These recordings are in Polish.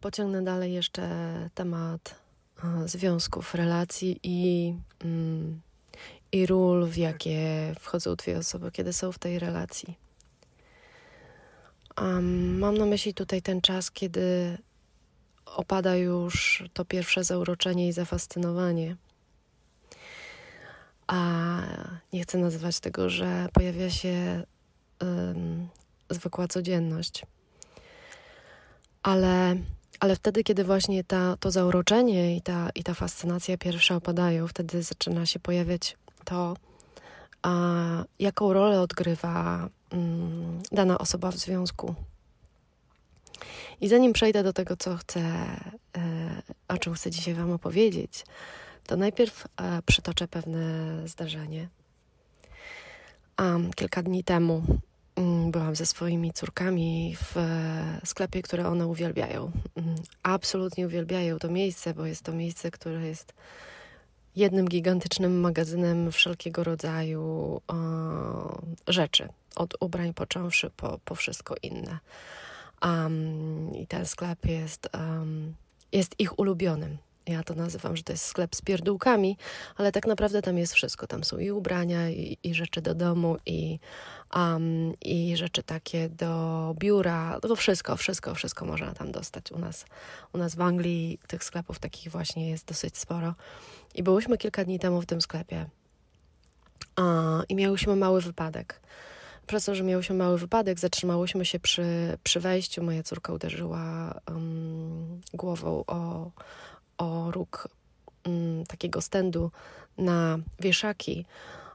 Pociągnę dalej jeszcze temat e, związków, relacji i, mm, i ról, w jakie wchodzą dwie osoby, kiedy są w tej relacji. Um, mam na myśli tutaj ten czas, kiedy opada już to pierwsze zauroczenie i zafascynowanie. A nie chcę nazywać tego, że pojawia się um, zwykła codzienność. Ale ale wtedy, kiedy właśnie ta, to zauroczenie i ta, i ta fascynacja pierwsza opadają, wtedy zaczyna się pojawiać to, a, jaką rolę odgrywa mm, dana osoba w związku. I zanim przejdę do tego, co chcę, e, o czym chcę dzisiaj Wam opowiedzieć, to najpierw e, przytoczę pewne zdarzenie. A, kilka dni temu Mm, byłam ze swoimi córkami w e, sklepie, które one uwielbiają. Mm, absolutnie uwielbiają to miejsce, bo jest to miejsce, które jest jednym gigantycznym magazynem wszelkiego rodzaju e, rzeczy. Od ubrań począwszy po, po wszystko inne. Um, I ten sklep jest, um, jest ich ulubionym ja to nazywam, że to jest sklep z pierdółkami, ale tak naprawdę tam jest wszystko. Tam są i ubrania, i, i rzeczy do domu, i, um, i rzeczy takie do biura. No to wszystko, wszystko, wszystko można tam dostać. U nas, u nas w Anglii tych sklepów takich właśnie jest dosyć sporo. I byłyśmy kilka dni temu w tym sklepie A, i miałyśmy mały wypadek przez to, że miałyśmy mały wypadek, zatrzymałyśmy się przy, przy wejściu. Moja córka uderzyła um, głową o, o róg mm, takiego stędu na wieszaki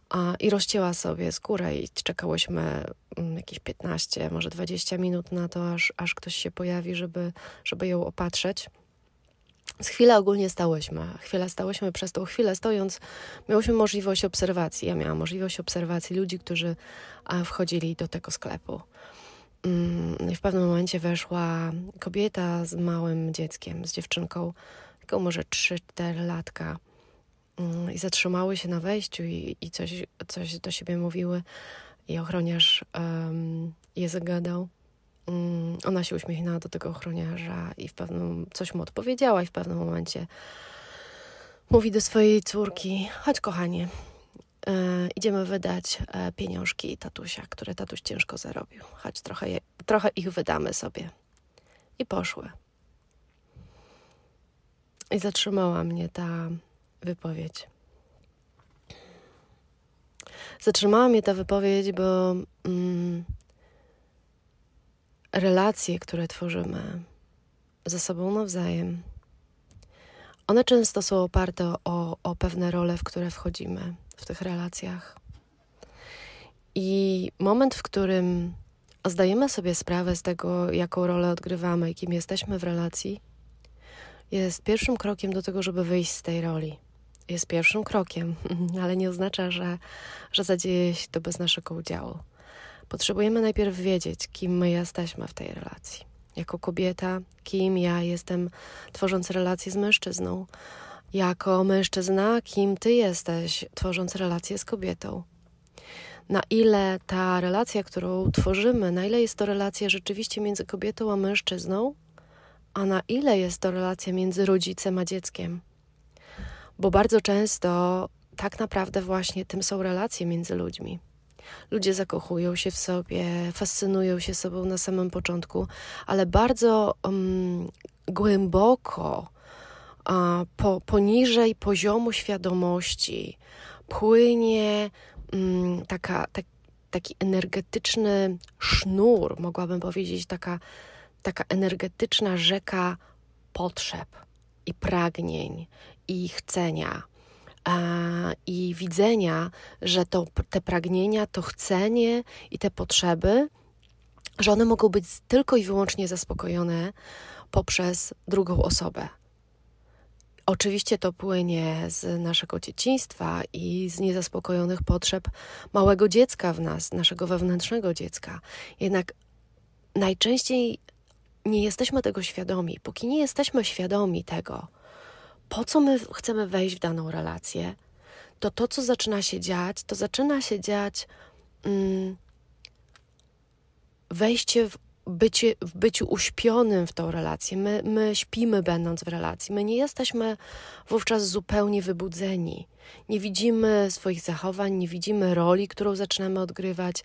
a, i rozcięła sobie skórę i czekałyśmy mm, jakieś 15, może 20 minut na to, aż, aż ktoś się pojawi, żeby, żeby ją opatrzeć. Z chwilę ogólnie stałyśmy. Chwilę stałyśmy, przez tą chwilę stojąc miałyśmy możliwość obserwacji. Ja miałam możliwość obserwacji ludzi, którzy a, wchodzili do tego sklepu. Mm, w pewnym momencie weszła kobieta z małym dzieckiem, z dziewczynką tylko może 3-4 latka mm, i zatrzymały się na wejściu i, i coś, coś do siebie mówiły i ochroniarz um, je zagadał. Um, ona się uśmiechnęła do tego ochroniarza i w pewnym, coś mu odpowiedziała i w pewnym momencie mówi do swojej córki, chodź kochanie, e, idziemy wydać e, pieniążki tatusia, które tatuś ciężko zarobił. Chodź, trochę, je, trochę ich wydamy sobie. I poszły. I zatrzymała mnie ta wypowiedź. Zatrzymała mnie ta wypowiedź, bo mm, relacje, które tworzymy ze sobą nawzajem, one często są oparte o, o pewne role, w które wchodzimy w tych relacjach. I moment, w którym zdajemy sobie sprawę z tego, jaką rolę odgrywamy i kim jesteśmy w relacji, jest pierwszym krokiem do tego, żeby wyjść z tej roli. Jest pierwszym krokiem, ale nie oznacza, że, że zadzieje się to bez naszego udziału. Potrzebujemy najpierw wiedzieć, kim my jesteśmy w tej relacji. Jako kobieta, kim ja jestem, tworząc relacje z mężczyzną. Jako mężczyzna, kim ty jesteś, tworząc relacje z kobietą na ile ta relacja, którą tworzymy, na ile jest to relacja rzeczywiście między kobietą a mężczyzną, a na ile jest to relacja między rodzicem a dzieckiem. Bo bardzo często tak naprawdę właśnie tym są relacje między ludźmi. Ludzie zakochują się w sobie, fascynują się sobą na samym początku, ale bardzo um, głęboko, a, po, poniżej poziomu świadomości, płynie um, taka, tak, taki energetyczny sznur, mogłabym powiedzieć, taka taka energetyczna rzeka potrzeb i pragnień i chcenia. E, I widzenia, że to, te pragnienia, to chcenie i te potrzeby, że one mogą być tylko i wyłącznie zaspokojone poprzez drugą osobę. Oczywiście to płynie z naszego dzieciństwa i z niezaspokojonych potrzeb małego dziecka w nas, naszego wewnętrznego dziecka. Jednak najczęściej nie jesteśmy tego świadomi, póki nie jesteśmy świadomi tego, po co my chcemy wejść w daną relację, to to, co zaczyna się dziać, to zaczyna się dziać mm, wejście w bycie, w byciu uśpionym w tą relację. My, my śpimy, będąc w relacji. My nie jesteśmy wówczas zupełnie wybudzeni. Nie widzimy swoich zachowań, nie widzimy roli, którą zaczynamy odgrywać,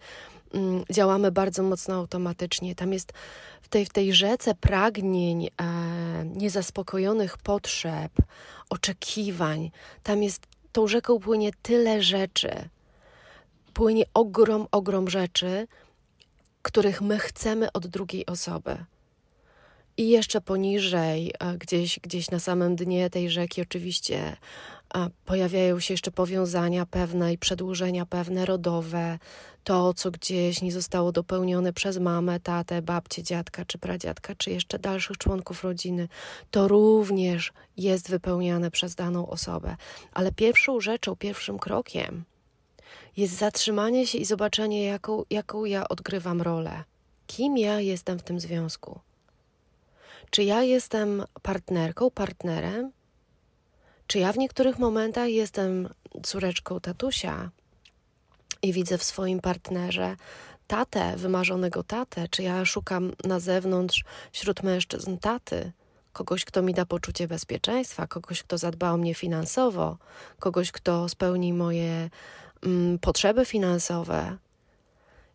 Mm, działamy bardzo mocno automatycznie. Tam jest w tej, w tej rzece pragnień, e, niezaspokojonych potrzeb, oczekiwań. Tam jest tą rzeką płynie tyle rzeczy. Płynie ogrom, ogrom rzeczy, których my chcemy od drugiej osoby. I jeszcze poniżej, e, gdzieś, gdzieś na samym dnie tej rzeki, oczywiście e, pojawiają się jeszcze powiązania pewne i przedłużenia pewne rodowe, to, co gdzieś nie zostało dopełnione przez mamę, tatę, babcię, dziadka czy pradziadka, czy jeszcze dalszych członków rodziny, to również jest wypełniane przez daną osobę. Ale pierwszą rzeczą, pierwszym krokiem jest zatrzymanie się i zobaczenie, jaką, jaką ja odgrywam rolę. Kim ja jestem w tym związku? Czy ja jestem partnerką, partnerem? Czy ja w niektórych momentach jestem córeczką tatusia, i widzę w swoim partnerze tatę, wymarzonego tatę, czy ja szukam na zewnątrz wśród mężczyzn taty, kogoś, kto mi da poczucie bezpieczeństwa, kogoś, kto zadba o mnie finansowo, kogoś, kto spełni moje mm, potrzeby finansowe.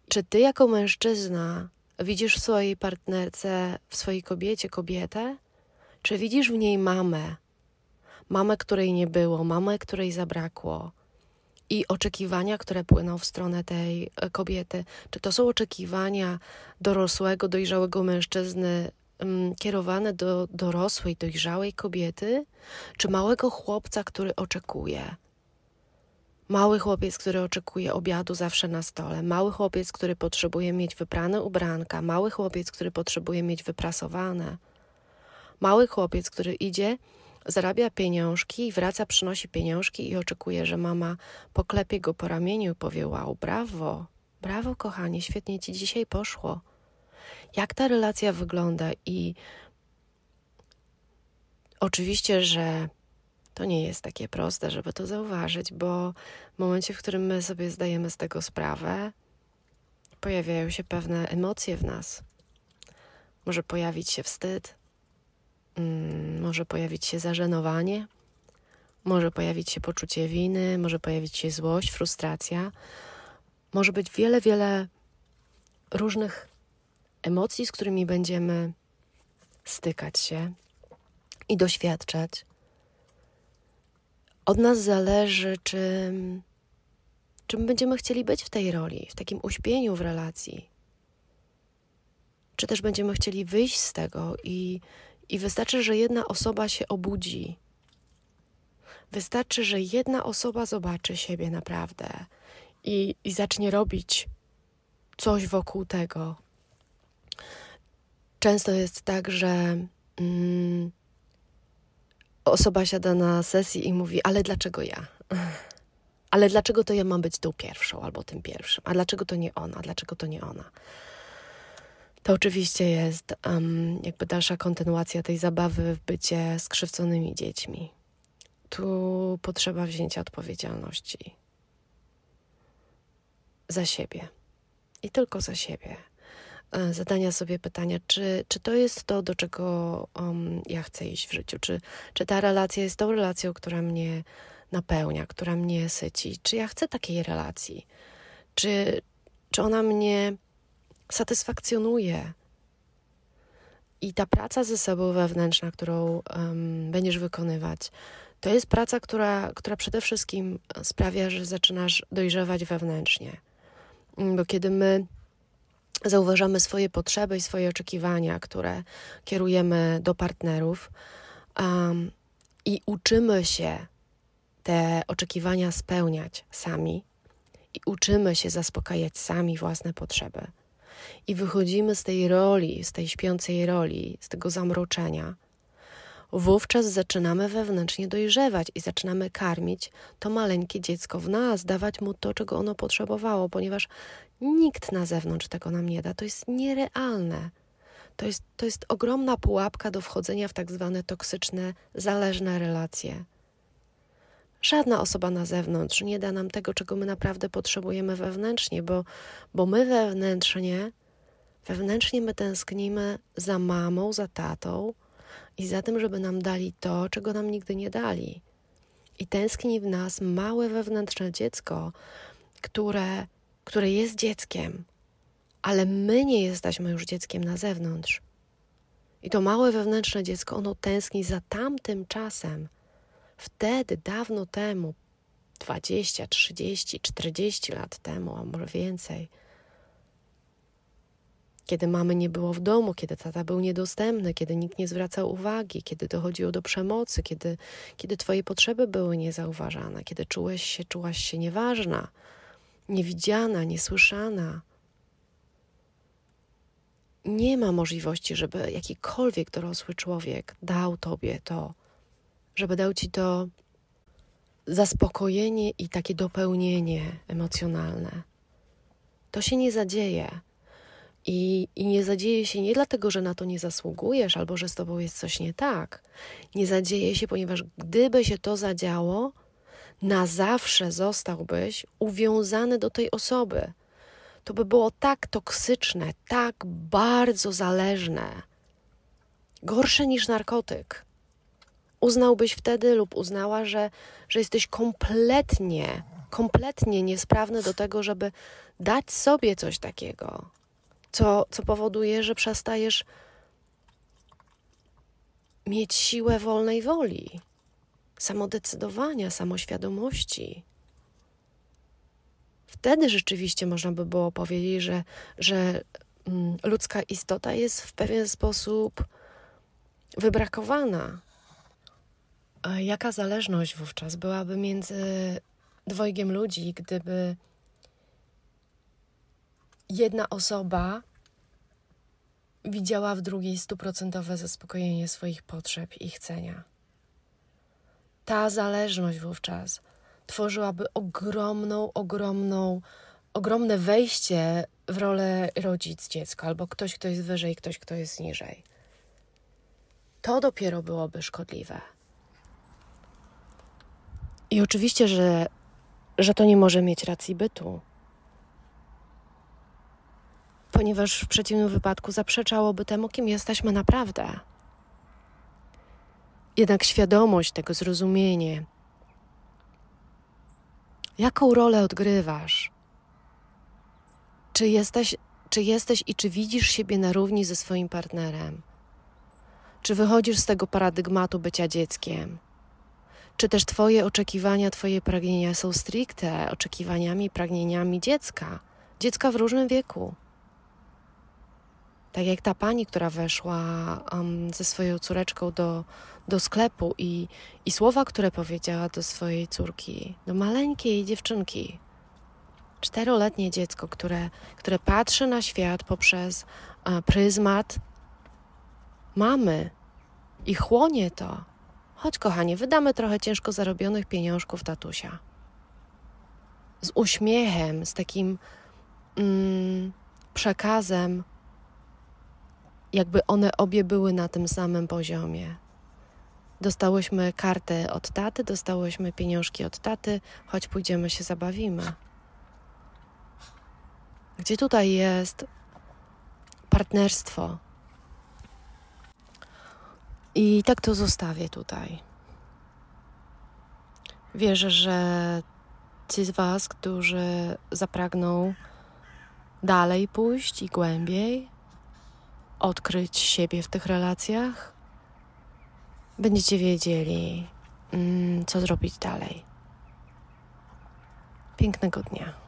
Czy ty jako mężczyzna widzisz w swojej partnerce, w swojej kobiecie kobietę? Czy widzisz w niej mamę? Mamę, której nie było, mamę, której zabrakło, i oczekiwania, które płyną w stronę tej e, kobiety. Czy to są oczekiwania dorosłego, dojrzałego mężczyzny mm, kierowane do dorosłej, dojrzałej kobiety, czy małego chłopca, który oczekuje? Mały chłopiec, który oczekuje obiadu zawsze na stole, mały chłopiec, który potrzebuje mieć wyprane ubranka, mały chłopiec, który potrzebuje mieć wyprasowane, mały chłopiec, który idzie zarabia pieniążki, wraca, przynosi pieniążki i oczekuje, że mama poklepie go po ramieniu i powie: Wow, brawo, brawo, kochanie, świetnie ci dzisiaj poszło. Jak ta relacja wygląda i Oczywiście, że to nie jest takie proste, żeby to zauważyć, bo w momencie, w którym my sobie zdajemy z tego sprawę, pojawiają się pewne emocje w nas. Może pojawić się wstyd, Mm, może pojawić się zażenowanie, może pojawić się poczucie winy, może pojawić się złość, frustracja. Może być wiele, wiele różnych emocji, z którymi będziemy stykać się i doświadczać. Od nas zależy, czym, czym będziemy chcieli być w tej roli, w takim uśpieniu w relacji. Czy też będziemy chcieli wyjść z tego i, i wystarczy, że jedna osoba się obudzi. Wystarczy, że jedna osoba zobaczy siebie naprawdę i, i zacznie robić coś wokół tego. Często jest tak, że mm, osoba siada na sesji i mówi: Ale dlaczego ja? Ale dlaczego to ja mam być tą pierwszą albo tym pierwszym? A dlaczego to nie ona? Dlaczego to nie ona? To oczywiście jest um, jakby dalsza kontynuacja tej zabawy w bycie skrzywdzonymi dziećmi. Tu potrzeba wzięcia odpowiedzialności za siebie i tylko za siebie. E, zadania sobie pytania, czy, czy to jest to, do czego um, ja chcę iść w życiu? Czy, czy ta relacja jest tą relacją, która mnie napełnia, która mnie syci? Czy ja chcę takiej relacji? Czy, czy ona mnie satysfakcjonuje. I ta praca ze sobą wewnętrzna, którą um, będziesz wykonywać, to jest praca, która, która przede wszystkim sprawia, że zaczynasz dojrzewać wewnętrznie. Mm, bo kiedy my zauważamy swoje potrzeby i swoje oczekiwania, które kierujemy do partnerów um, i uczymy się te oczekiwania spełniać sami i uczymy się zaspokajać sami własne potrzeby i wychodzimy z tej roli, z tej śpiącej roli, z tego zamroczenia, wówczas zaczynamy wewnętrznie dojrzewać i zaczynamy karmić to maleńkie dziecko w nas, dawać mu to, czego ono potrzebowało, ponieważ nikt na zewnątrz tego nam nie da. To jest nierealne. To jest, to jest ogromna pułapka do wchodzenia w tak zwane toksyczne, zależne relacje. Żadna osoba na zewnątrz nie da nam tego, czego my naprawdę potrzebujemy wewnętrznie, bo, bo my wewnętrznie, wewnętrznie my tęsknimy za mamą, za tatą i za tym, żeby nam dali to, czego nam nigdy nie dali. I tęskni w nas małe wewnętrzne dziecko, które, które jest dzieckiem, ale my nie jesteśmy już dzieckiem na zewnątrz. I to małe wewnętrzne dziecko, ono tęskni za tamtym czasem, wtedy, dawno temu, 20, 30, 40 lat temu, a może więcej, kiedy mamy nie było w domu, kiedy tata był niedostępny, kiedy nikt nie zwracał uwagi, kiedy dochodziło do przemocy, kiedy, kiedy twoje potrzeby były niezauważane, kiedy czułeś się, czułaś się nieważna, niewidziana, niesłyszana. Nie ma możliwości, żeby jakikolwiek dorosły człowiek dał tobie to, żeby dał ci to zaspokojenie i takie dopełnienie emocjonalne. To się nie zadzieje. I, I nie zadzieje się nie dlatego, że na to nie zasługujesz albo że z tobą jest coś nie tak. Nie zadzieje się, ponieważ gdyby się to zadziało, na zawsze zostałbyś uwiązany do tej osoby. To by było tak toksyczne, tak bardzo zależne. Gorsze niż narkotyk uznałbyś wtedy lub uznała, że, że jesteś kompletnie, kompletnie niesprawny do tego, żeby dać sobie coś takiego, co, co powoduje, że przestajesz mieć siłę wolnej woli, samodecydowania, samoświadomości. Wtedy rzeczywiście można by było powiedzieć, że, że mm, ludzka istota jest w pewien sposób wybrakowana, E, jaka zależność wówczas byłaby między dwojgiem ludzi, gdyby jedna osoba widziała w drugiej stuprocentowe zaspokojenie swoich potrzeb i chcenia. Ta zależność wówczas tworzyłaby ogromną, ogromną, ogromne wejście w rolę rodzic dziecka albo ktoś, kto jest wyżej, ktoś, kto jest niżej. To dopiero byłoby szkodliwe. I oczywiście, że, że to nie może mieć racji bytu, ponieważ w przeciwnym wypadku zaprzeczałoby temu, kim jesteśmy naprawdę. Jednak świadomość tego, zrozumienie, jaką rolę odgrywasz, czy jesteś, czy jesteś i czy widzisz siebie na równi ze swoim partnerem, czy wychodzisz z tego paradygmatu bycia dzieckiem czy też Twoje oczekiwania, Twoje pragnienia są stricte oczekiwaniami, pragnieniami dziecka, dziecka w różnym wieku. Tak jak ta pani, która weszła um, ze swoją córeczką do, do sklepu i, i słowa, które powiedziała do swojej córki, do maleńkiej dziewczynki, czteroletnie dziecko, które, które patrzy na świat poprzez e, pryzmat mamy i chłonie to. Chodź, kochanie, wydamy trochę ciężko zarobionych pieniążków tatusia. Z uśmiechem, z takim mm, przekazem, jakby one obie były na tym samym poziomie. Dostałyśmy kartę od taty, dostałyśmy pieniążki od taty, choć pójdziemy się zabawimy. Gdzie tutaj jest partnerstwo? I tak to zostawię tutaj. Wierzę, że ci z Was, którzy zapragną dalej pójść i głębiej, odkryć siebie w tych relacjach, będziecie wiedzieli, mm, co zrobić dalej. Pięknego dnia.